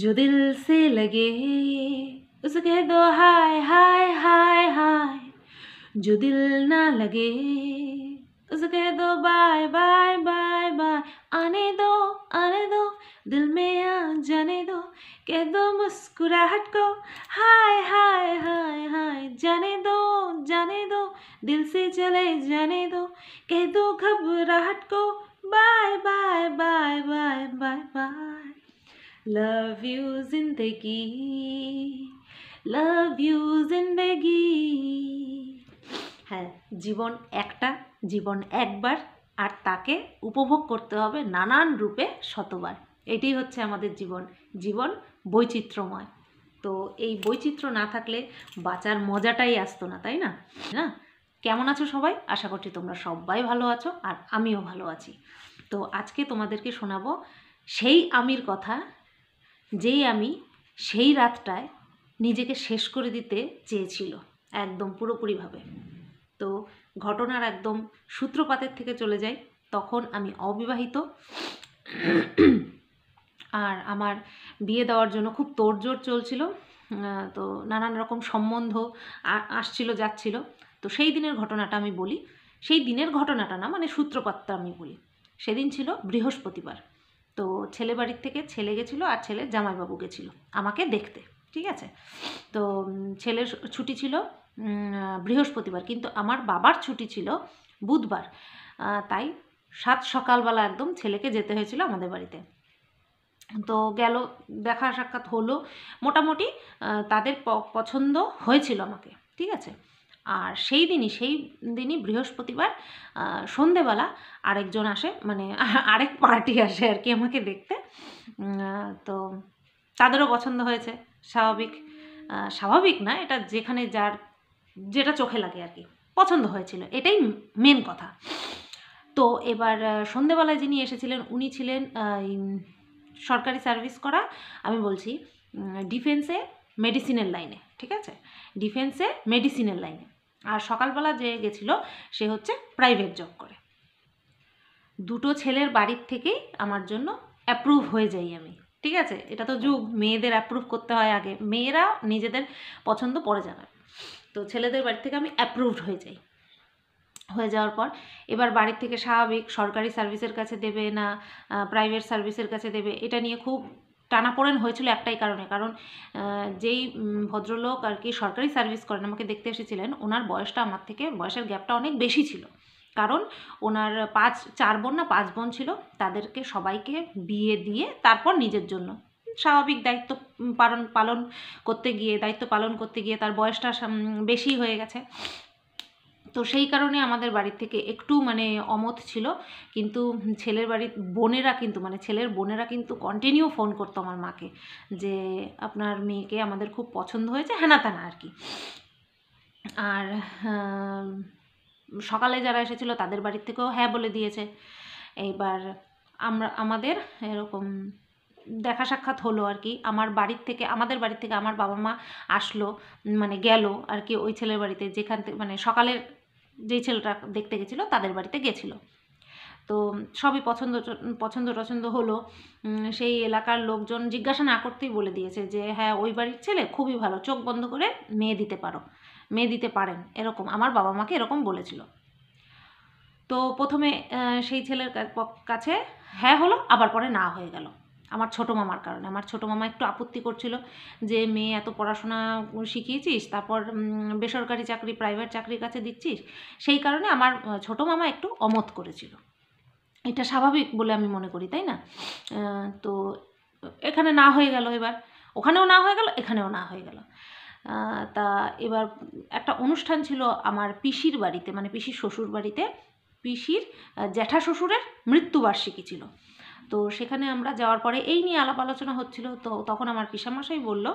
जो दिल से लगे उसे कह दो हाय हाय हाय हाय जो दिल ना लगे उसे कह दो बाय बाय बाय बाय आने दो आने दो दिल में आ जाने दो कह दो मुस्कुराहट को हाय हाय हाय हाय जाने दो जाने दो दिल से चले जाने दो कह दो घबराहट को bye bye bye bye bye bye love you zindagi love you zindagi হ্যাঁ জীবন একটা জীবন একবার আর তাকে উপভোগ করতে হবে নানান রূপে শতবার এটাই হচ্ছে আমাদের জীবন জীবন বৈচিত্র্যময় তো এই বৈচিত্র্য না থাকলে বাঁচার মজাটাই আসতো না তাই না না কেমন আছো সবাই আশা করছি তোমরা সবাই ভালো আছো আর আমিও ভালো আছি তো আজকে তোমাদেরকে শোনাবো সেই আমির কথা যেই আমি সেই রাতটায় নিজেকে শেষ করে দিতে চেয়েছিল একদম পুরোপুরিভাবে তো ঘটনার একদম সূত্রপাতের থেকে চলে যাই তখন আমি অবিবাহিত আর আমার বিয়ে দেওয়ার জন্য খুব তোড়জোড় চলছিল তো নানান রকম সম্বন্ধ আসছিল যাচ্ছিল তো সেই দিনের ঘটনাটা আমি বলি সেই দিনের ঘটনাটা না মানে সূত্রপাতটা আমি বলি সেদিন ছিল বৃহস্পতিবার তো ছেলে বাড়ির থেকে ছেলে গেছিলো আর ছেলের জামাইবাবু গেছিলো আমাকে দেখতে ঠিক আছে তো ছেলের ছুটি ছিল বৃহস্পতিবার কিন্তু আমার বাবার ছুটি ছিল বুধবার তাই সাত সকালবেলা একদম ছেলেকে যেতে হয়েছিল আমাদের বাড়িতে তো গেল দেখা সাক্ষাৎ হলো মোটামুটি তাদের পছন্দ হয়েছিল আমাকে ঠিক আছে আর সেই দিনই সেই দিনই বৃহস্পতিবার সন্ধেবেলা আরেকজন আসে মানে আরেক পার্টি আসে আর কি আমাকে দেখতে তো তাদেরও পছন্দ হয়েছে স্বাভাবিক স্বাভাবিক না এটা যেখানে যার যেটা চোখে লাগে আর কি পছন্দ হয়েছিল এটাই মেন কথা তো এবার সন্ধেবেলায় যিনি এসেছিলেন উনি ছিলেন সরকারি সার্ভিস করা আমি বলছি ডিফেন্সে মেডিসিনের লাইনে ঠিক আছে ডিফেন্সে মেডিসিনের লাইনে আর সকালবেলা যে গেছিল সে হচ্ছে প্রাইভেট জব করে দুটো ছেলের বাড়ির থেকেই আমার জন্য অ্যাপ্রুভ হয়ে যাই আমি ঠিক আছে এটা তো যুগ মেয়েদের অ্যাপ্রুভ করতে হয় আগে মেয়েরা নিজেদের পছন্দ পরে যাবে তো ছেলেদের বাড়ি থেকে আমি অ্যাপ্রুভড হয়ে যাই হয়ে যাওয়ার পর এবার বাড়ির থেকে স্বাভাবিক সরকারি সার্ভিসের কাছে দেবে না প্রাইভেট সার্ভিসের কাছে দেবে এটা নিয়ে খুব টানাপোড়েন হয়েছিল একটাই কারণে কারণ যেই ভদ্রলোক আর কি সরকারি সার্ভিস করেন আমাকে দেখতে এসেছিলেন ওনার বয়সটা আমার থেকে বয়সের গ্যাপটা অনেক বেশি ছিল কারণ ওনার পাঁচ চার বোন না পাঁচ বোন ছিল তাদেরকে সবাইকে বিয়ে দিয়ে তারপর নিজের জন্য স্বাভাবিক দায়িত্ব পালন পালন করতে গিয়ে দায়িত্ব পালন করতে গিয়ে তার বয়সটা বেশি হয়ে গেছে তো সেই কারণে আমাদের বাড়ির থেকে একটু মানে অমত ছিল কিন্তু ছেলের বাড়ির বোনেরা কিন্তু মানে ছেলের বোনেরা কিন্তু কন্টিনিউ ফোন করতো আমার মাকে যে আপনার মেয়েকে আমাদের খুব পছন্দ হয়েছে হ্যানা তানা আর কি আর সকালে যারা এসেছিলো তাদের বাড়ির থেকেও হ্যাঁ বলে দিয়েছে এইবার আমরা আমাদের এরকম দেখা সাক্ষাৎ হলো আর কি আমার বাড়ির থেকে আমাদের বাড়ির থেকে আমার বাবা মা আসলো মানে গেল আর কি ওই ছেলের বাড়িতে যেখান থেকে মানে সকালের যেই ছেলেটা দেখতে গেছিলো তাদের বাড়িতে গেছিলো তো সবই পছন্দ পছন্দ টছন্দ হলো সেই এলাকার লোকজন জিজ্ঞাসা না করতেই বলে দিয়েছে যে হ্যাঁ ওই বাড়ির ছেলে খুবই ভালো চোখ বন্ধ করে মেয়ে দিতে পারো মেয়ে দিতে পারেন এরকম আমার বাবা মাকে এরকম বলেছিল তো প্রথমে সেই ছেলের কাছে হ্যাঁ হলো আবার পরে না হয়ে গেল আমার ছোটো মামার কারণে আমার ছোটো মামা একটু আপত্তি করছিল যে মেয়ে এত পড়াশোনা শিখিয়েছিস তারপর বেসরকারি চাকরি প্রাইভেট চাকরির কাছে দিচ্ছিস সেই কারণে আমার ছোটো মামা একটু অমত করেছিল এটা স্বাভাবিক বলে আমি মনে করি তাই না তো এখানে না হয়ে গেল এবার ওখানেও না হয়ে গেল এখানেও না হয়ে গেল তা এবার একটা অনুষ্ঠান ছিল আমার পিসির বাড়িতে মানে পিসির শ্বশুর বাড়িতে পিসির জ্যাঠা শ্বশুরের মৃত্যুবার্ষিকী ছিল তো সেখানে আমরা যাওয়ার পরে এই নিয়ে আলাপ আলোচনা হচ্ছিল তো তখন আমার পিসামশাই বলল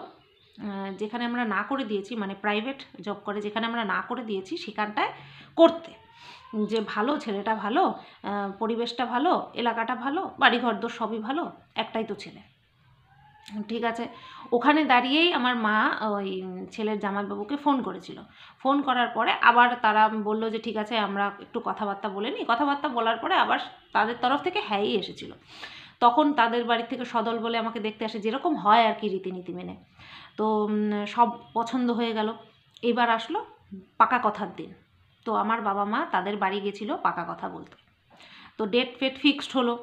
যেখানে আমরা না করে দিয়েছি মানে প্রাইভেট জব করে যেখানে আমরা না করে দিয়েছি সেখানটায় করতে যে ভালো ছেলেটা ভালো পরিবেশটা ভালো এলাকাটা ভালো বাড়িঘর দোর সবই ভালো একটাই তো ছেলে ঠিক আছে ওখানে দাঁড়িয়েই আমার মা ওই ছেলের জামাইবাবুকে ফোন করেছিল ফোন করার পরে আবার তারা বলল যে ঠিক আছে আমরা একটু কথাবার্তা বলে নিই কথাবার্তা বলার পরে আবার তাদের তরফ থেকে হ্যাঁই এসেছিল তখন তাদের বাড়ি থেকে সদল বলে আমাকে দেখতে আসে যেরকম হয় আর কি রীতিনীতি মেনে তো সব পছন্দ হয়ে গেল এবার আসলো পাকা কথার দিন তো আমার বাবা মা তাদের বাড়ি গেছিলো পাকা কথা বলতে তো ডেট ফেট ফিক্সড হলো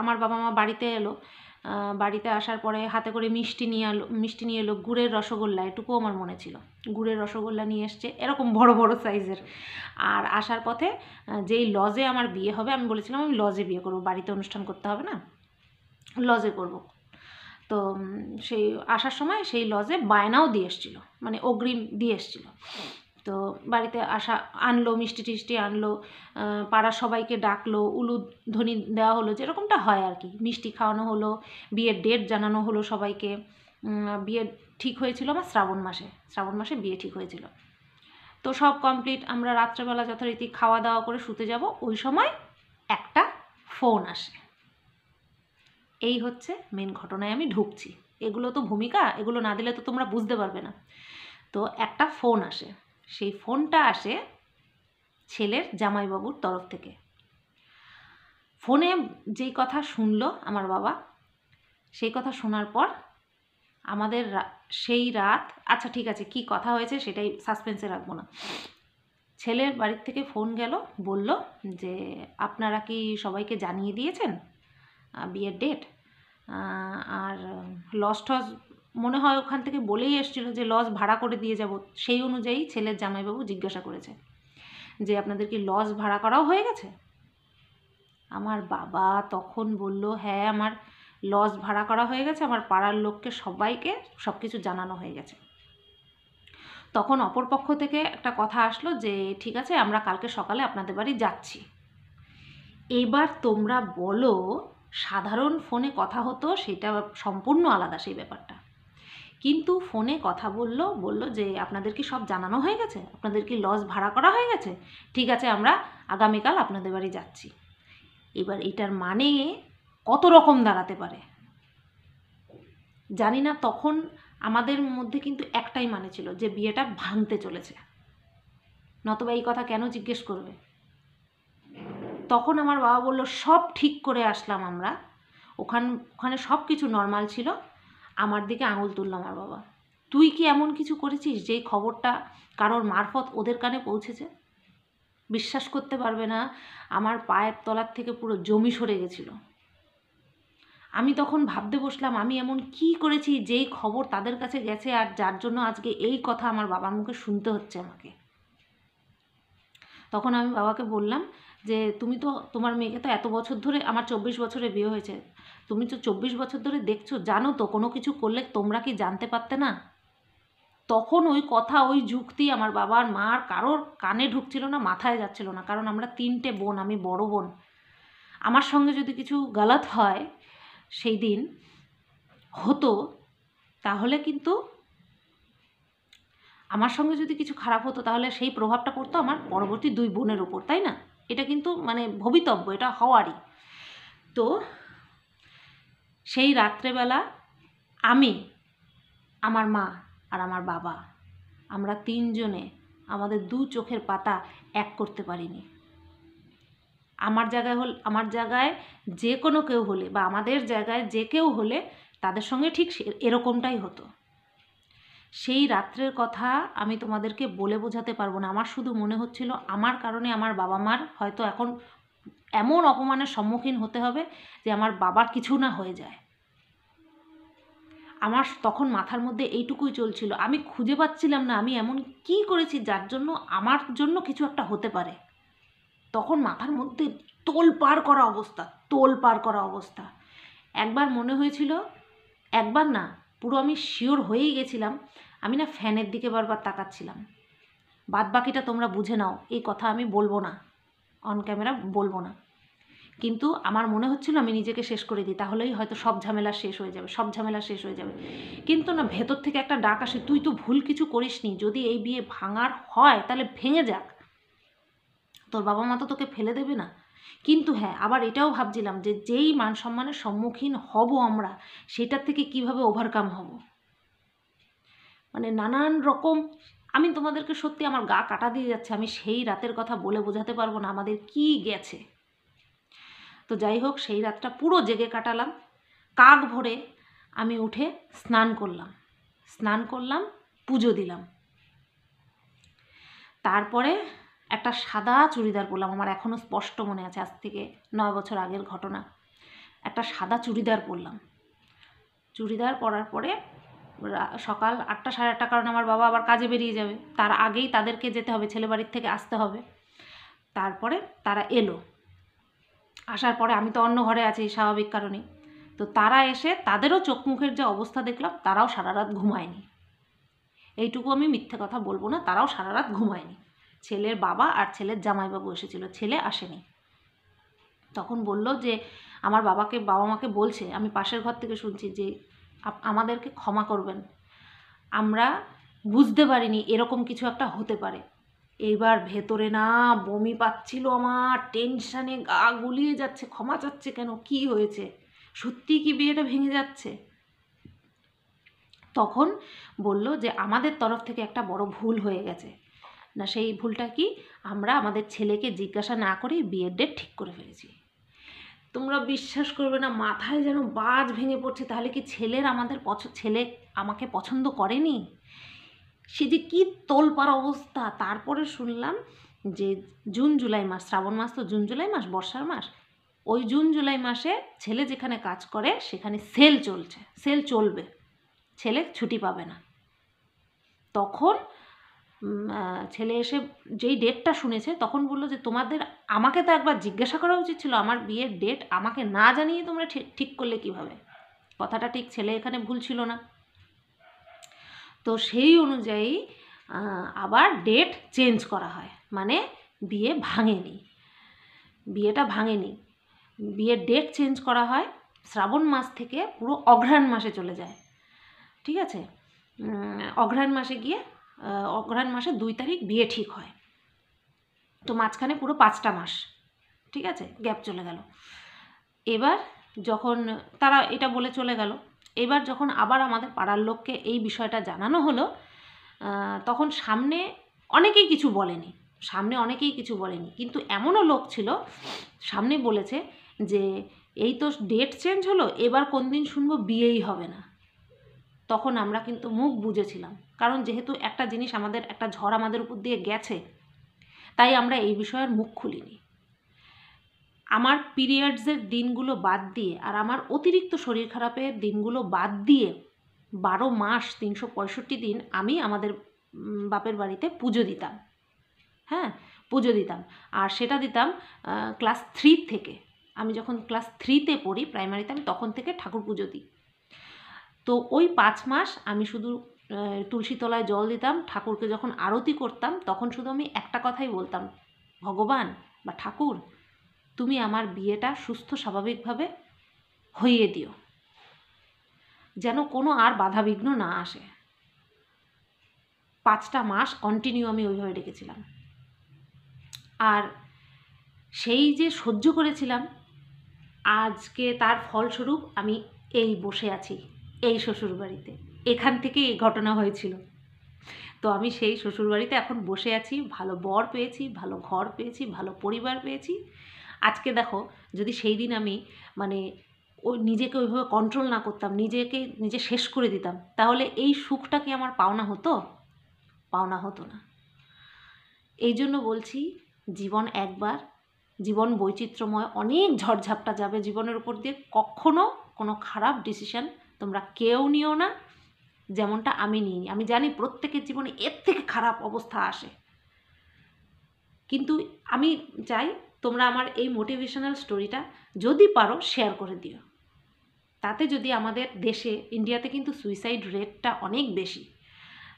আমার বাবা মা বাড়িতে এলো বাড়িতে আসার পরে হাতে করে মিষ্টি নিয়ে এলো মিষ্টি নিয়ে এলো গুড়ের রসগোল্লা এটুকুও আমার মনে ছিল গুড়ের রসগোল্লা নিয়ে এসছে এরকম বড় বড় সাইজের আর আসার পথে যেই লজে আমার বিয়ে হবে আমি বলেছিলাম আমি লজে বিয়ে করবো বাড়িতে অনুষ্ঠান করতে হবে না লজে করব তো সেই আসার সময় সেই লজে বায়নাও দিয়ে এসছিলো মানে অগ্রিম দিয়ে এসছিলো তো বাড়িতে আসা আনলো মিষ্টি টিষ্টি আনলো পাড়ার সবাইকে ডাকলো উলুধ্বনি দেওয়া হলো যেরকমটা হয় আর কি মিষ্টি খাওয়ানো হলো বিয়ের ডেট জানানো হলো সবাইকে বিয়ে ঠিক হয়েছিল আমার শ্রাবণ মাসে শ্রাবণ মাসে বিয়ে ঠিক হয়েছিল তো সব কমপ্লিট আমরা রাত্রেবেলা যথারীতি খাওয়া দাওয়া করে শুতে যাব ওই সময় একটা ফোন আসে এই হচ্ছে মেন ঘটনায় আমি ঢুকছি এগুলো তো ভূমিকা এগুলো না দিলে তো তোমরা বুঝতে পারবে না তো একটা ফোন আসে সেই ফোনটা আসে ছেলের জামাইবাবুর তরফ থেকে ফোনে যেই কথা শুনল আমার বাবা সেই কথা শোনার পর আমাদের সেই রাত আচ্ছা ঠিক আছে কি কথা হয়েছে সেটাই সাসপেন্সে রাখবো না ছেলের বাড়ির থেকে ফোন গেল বলল যে আপনারা কি সবাইকে জানিয়ে দিয়েছেন বিয়ের ডেট আর লস্ট হজ মনে হয় ওখান থেকে বলেই এসেছিলো যে লজ ভাড়া করে দিয়ে যাব সেই অনুযায়ী ছেলের জামাইবাবু জিজ্ঞাসা করেছে যে আপনাদের কি লজ ভাড়া করাও হয়ে গেছে আমার বাবা তখন বলল হ্যাঁ আমার লজ ভাড়া করা হয়ে গেছে আমার পাড়ার লোককে সবাইকে সব কিছু জানানো হয়ে গেছে তখন অপর পক্ষ থেকে একটা কথা আসলো যে ঠিক আছে আমরা কালকে সকালে আপনাদের বাড়ি যাচ্ছি এবার তোমরা বলো সাধারণ ফোনে কথা হতো সেটা সম্পূর্ণ আলাদা সেই ব্যাপারটা কিন্তু ফোনে কথা বলল বলল যে আপনাদের কি সব জানানো হয়ে গেছে আপনাদের কি লজ ভাড়া করা হয়ে গেছে ঠিক আছে আমরা আগামীকাল আপনাদের বাড়ি যাচ্ছি এবার এটার মানে কত রকম দাঁড়াতে পারে জানি না তখন আমাদের মধ্যে কিন্তু একটাই মানে ছিল যে বিয়েটা ভাঙতে চলেছে নতবা এই কথা কেন জিজ্ঞেস করবে তখন আমার বাবা বলল সব ঠিক করে আসলাম আমরা ওখান ওখানে সব কিছু নর্মাল ছিল আমার দিকে আঙুল তুললো আমার বাবা তুই কি এমন কিছু করেছিস যেই খবরটা কারোর মারফত ওদের কানে পৌঁছেছে বিশ্বাস করতে পারবে না আমার পায়ের তলার থেকে পুরো জমি সরে গেছিল আমি তখন ভাবতে বসলাম আমি এমন কি করেছি যেই খবর তাদের কাছে গেছে আর যার জন্য আজকে এই কথা আমার বাবার মুখে শুনতে হচ্ছে আমাকে তখন আমি বাবাকে বললাম যে তুমি তো তোমার মেয়েকে তো এত বছর ধরে আমার চব্বিশ বছরে বিয়ে হয়েছে তুমি তো চব্বিশ বছর ধরে দেখছো জানো তো কোনো কিছু করলে তোমরা কি জানতে পারতে না তখন ওই কথা ওই যুক্তি আমার বাবার মার কারোর কানে ঢুকছিল না মাথায় যাচ্ছিল না কারণ আমরা তিনটে বোন আমি বড় বোন আমার সঙ্গে যদি কিছু গালাত হয় সেই দিন হতো তাহলে কিন্তু আমার সঙ্গে যদি কিছু খারাপ হতো তাহলে সেই প্রভাবটা পড়তো আমার পরবর্তী দুই বোনের ওপর তাই না এটা কিন্তু মানে ভবিতব্য এটা হওয়ারই তো সেই রাত্রেবেলা আমি আমার মা আর আমার বাবা আমরা তিনজনে আমাদের দু চোখের পাতা এক করতে পারিনি আমার জায়গায় হল আমার জায়গায় যে কোনো কেউ হলে বা আমাদের জায়গায় যে কেউ হলে তাদের সঙ্গে ঠিক এরকমটাই হতো সেই রাত্রের কথা আমি তোমাদেরকে বলে বোঝাতে পারবো না আমার শুধু মনে হচ্ছিল আমার কারণে আমার বাবা মার হয়তো এখন এমন অপমানের সম্মুখীন হতে হবে যে আমার বাবার কিছু না হয়ে যায় আমার তখন মাথার মধ্যে এইটুকুই চলছিল আমি খুঁজে পাচ্ছিলাম না আমি এমন কি করেছি যার জন্য আমার জন্য কিছু একটা হতে পারে তখন মাথার মধ্যে তোল পার করা অবস্থা তোল পার করা অবস্থা একবার মনে হয়েছিল একবার না পুরো আমি শিওর হয়েই গেছিলাম আমি না ফ্যানের দিকে বারবার তাকাচ্ছিলাম বাদ বাকিটা তোমরা বুঝে নাও এই কথা আমি বলবো না অন ক্যামেরা বলবো না কিন্তু আমার মনে হচ্ছিল আমি নিজেকে শেষ করে দিই তাহলেই হয়তো সব ঝামেলা শেষ হয়ে যাবে সব ঝামেলা শেষ হয়ে যাবে কিন্তু না ভেতর থেকে একটা ডাক আসে তুই তো ভুল কিছু করিস নি যদি এই বিয়ে ভাঙার হয় তাহলে ভেঙে যাক তোর বাবা মা তো তোকে ফেলে দেবে না কিন্তু হ্যাঁ আবার এটাও ভাবছিলাম যে যেই মান সম্মানের সম্মুখীন হব আমরা সেটার থেকে কিভাবে ওভারকাম হব মানে নানান রকম আমি তোমাদেরকে সত্যি আমার গা কাটা দিয়ে যাচ্ছে আমি সেই রাতের কথা বলে বোঝাতে পারবো না আমাদের কি গেছে তো যাই হোক সেই রাতটা পুরো জেগে কাটালাম কাক ভরে আমি উঠে স্নান করলাম স্নান করলাম পুজো দিলাম তারপরে একটা সাদা চুড়িদার পরলাম আমার এখনও স্পষ্ট মনে আছে আজ থেকে নয় বছর আগের ঘটনা একটা সাদা চুড়িদার পরলাম চুড়িদার পরার পরে সকাল আটটা সাড়ে আটটা কারণে আমার বাবা আবার কাজে বেরিয়ে যাবে তার আগেই তাদেরকে যেতে হবে ছেলে বাড়ির থেকে আসতে হবে তারপরে তারা এলো আসার পরে আমি তো অন্য ঘরে আছি স্বাভাবিক কারণে তো তারা এসে তাদেরও চোখ মুখের যে অবস্থা দেখলাম তারাও সারা রাত ঘুমায়নি এইটুকু আমি মিথ্যে কথা বলবো না তারাও সারা রাত ঘুমায়নি ছেলের বাবা আর ছেলের জামাইবাবু এসেছিল ছেলে আসেনি তখন বলল যে আমার বাবাকে বাবা মাকে বলছে আমি পাশের ঘর থেকে শুনছি যে আমাদেরকে ক্ষমা করবেন আমরা বুঝতে পারিনি এরকম কিছু একটা হতে পারে এইবার ভেতরে না বমি পাচ্ছিল আমার টেনশানে গা গুলিয়ে যাচ্ছে ক্ষমা চাচ্ছে কেন কি হয়েছে সত্যি কি বিয়েটা ভেঙে যাচ্ছে তখন বলল যে আমাদের তরফ থেকে একটা বড় ভুল হয়ে গেছে না সেই ভুলটা কি আমরা আমাদের ছেলেকে জিজ্ঞাসা না করেই বিয়ের ডেট ঠিক করে ফেলেছি তোমরা বিশ্বাস করবে না মাথায় যেন বাজ ভেঙে পড়ছে তাহলে কি ছেলের আমাদের পছ ছেলে আমাকে পছন্দ করেনি সে যে কী তোলপার অবস্থা তারপরে শুনলাম যে জুন জুলাই মাস শ্রাবণ মাস তো জুন জুলাই মাস বর্ষার মাস ওই জুন জুলাই মাসে ছেলে যেখানে কাজ করে সেখানে সেল চলছে সেল চলবে ছেলে ছুটি পাবে না তখন ছেলে এসে যেই ডেটটা শুনেছে তখন বললো যে তোমাদের আমাকে তো একবার জিজ্ঞাসা করা উচিত ছিল আমার বিয়ের ডেট আমাকে না জানিয়ে তোমরা ঠিক করলে কিভাবে কথাটা ঠিক ছেলে এখানে ভুল ছিল না তো সেই অনুযায়ী আবার ডেট চেঞ্জ করা হয় মানে বিয়ে ভাঙেনি বিয়েটা ভাঙেনি বিয়ের ডেট চেঞ্জ করা হয় শ্রাবণ মাস থেকে পুরো অঘ্রাণ মাসে চলে যায় ঠিক আছে অঘ্রাণ মাসে গিয়ে অগ্রহায়ণ মাসের দুই তারিখ বিয়ে ঠিক হয় তো মাঝখানে পুরো পাঁচটা মাস ঠিক আছে গ্যাপ চলে গেল এবার যখন তারা এটা বলে চলে গেল এবার যখন আবার আমাদের পাড়ার লোককে এই বিষয়টা জানানো হলো তখন সামনে অনেকেই কিছু বলেনি সামনে অনেকেই কিছু বলেনি কিন্তু এমনও লোক ছিল সামনে বলেছে যে এই তো ডেট চেঞ্জ হলো এবার কোন দিন শুনবো বিয়েই হবে না তখন আমরা কিন্তু মুখ বুঝেছিলাম কারণ যেহেতু একটা জিনিস আমাদের একটা ঝড় আমাদের উপর দিয়ে গেছে তাই আমরা এই বিষয়ের মুখ খুলিনি আমার পিরিয়ডসের দিনগুলো বাদ দিয়ে আর আমার অতিরিক্ত শরীর খারাপের দিনগুলো বাদ দিয়ে বারো মাস তিনশো পঁয়ষট্টি দিন আমি আমাদের বাপের বাড়িতে পুজো দিতাম হ্যাঁ পুজো দিতাম আর সেটা দিতাম ক্লাস থ্রি থেকে আমি যখন ক্লাস থ্রিতে পড়ি প্রাইমারিতে আমি তখন থেকে ঠাকুর পুজো দিই তো ওই পাঁচ মাস আমি শুধু তুলসী তলায় জল দিতাম ঠাকুরকে যখন আরতি করতাম তখন শুধু আমি একটা কথাই বলতাম ভগবান বা ঠাকুর তুমি আমার বিয়েটা সুস্থ স্বাভাবিকভাবে হইয়ে দিও যেন কোনো আর বাধাবিঘ্ন না আসে পাঁচটা মাস কন্টিনিউ আমি ওইভাবে ডেকেছিলাম আর সেই যে সহ্য করেছিলাম আজকে তার ফলস্বরূপ আমি এই বসে আছি এই শ্বশুরবাড়িতে এখান থেকে এই ঘটনা হয়েছিল তো আমি সেই শ্বশুরবাড়িতে এখন বসে আছি ভালো বর পেয়েছি ভালো ঘর পেয়েছি ভালো পরিবার পেয়েছি আজকে দেখো যদি সেই দিন আমি মানে ও নিজেকে ওইভাবে কন্ট্রোল না করতাম নিজেকে নিজে শেষ করে দিতাম তাহলে এই সুখটা কি আমার পাওনা হতো পাওনা হতো না এই জন্য বলছি জীবন একবার জীবন বৈচিত্র্যময় অনেক ঝড়ঝাপটা যাবে জীবনের উপর দিয়ে কখনো কোনো খারাপ ডিসিশান তোমরা কেউ নিও না যেমনটা আমি নিই আমি জানি প্রত্যেকের জীবনে এর থেকে খারাপ অবস্থা আসে কিন্তু আমি চাই তোমরা আমার এই মোটিভেশনাল স্টোরিটা যদি পারো শেয়ার করে দিও তাতে যদি আমাদের দেশে ইন্ডিয়াতে কিন্তু সুইসাইড রেটটা অনেক বেশি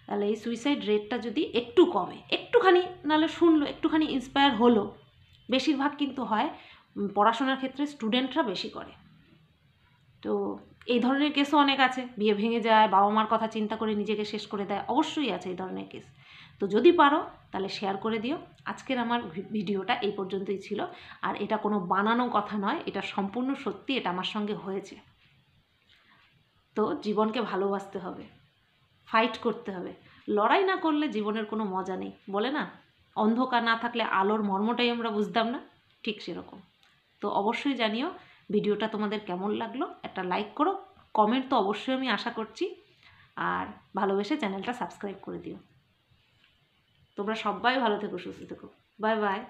তাহলে এই সুইসাইড রেটটা যদি একটু কমে একটুখানি নাহলে শুনলো একটুখানি ইন্সপায়ার হলো বেশিরভাগ কিন্তু হয় পড়াশোনার ক্ষেত্রে স্টুডেন্টরা বেশি করে তো এই ধরনের কেসও অনেক আছে বিয়ে ভেঙে যায় বাবা মার কথা চিন্তা করে নিজেকে শেষ করে দেয় অবশ্যই আছে এই ধরনের কেস তো যদি পারো তাহলে শেয়ার করে দিও আজকের আমার ভিডিওটা এই পর্যন্তই ছিল আর এটা কোনো বানানো কথা নয় এটা সম্পূর্ণ সত্যি এটা আমার সঙ্গে হয়েছে তো জীবনকে ভালোবাসতে হবে ফাইট করতে হবে লড়াই না করলে জীবনের কোনো মজা নেই বলে না অন্ধকার না থাকলে আলোর মর্মটাই আমরা বুঝতাম না ঠিক সেরকম তো অবশ্যই জানিও ভিডিওটা তোমাদের কেমন লাগলো একটা লাইক করো কমেন্ট তো অবশ্যই আমি আশা করছি আর ভালোবেসে চ্যানেলটা সাবস্ক্রাইব করে দিও তোমরা সবাই ভালো থেকো সুস্থ থেকো বাই বাই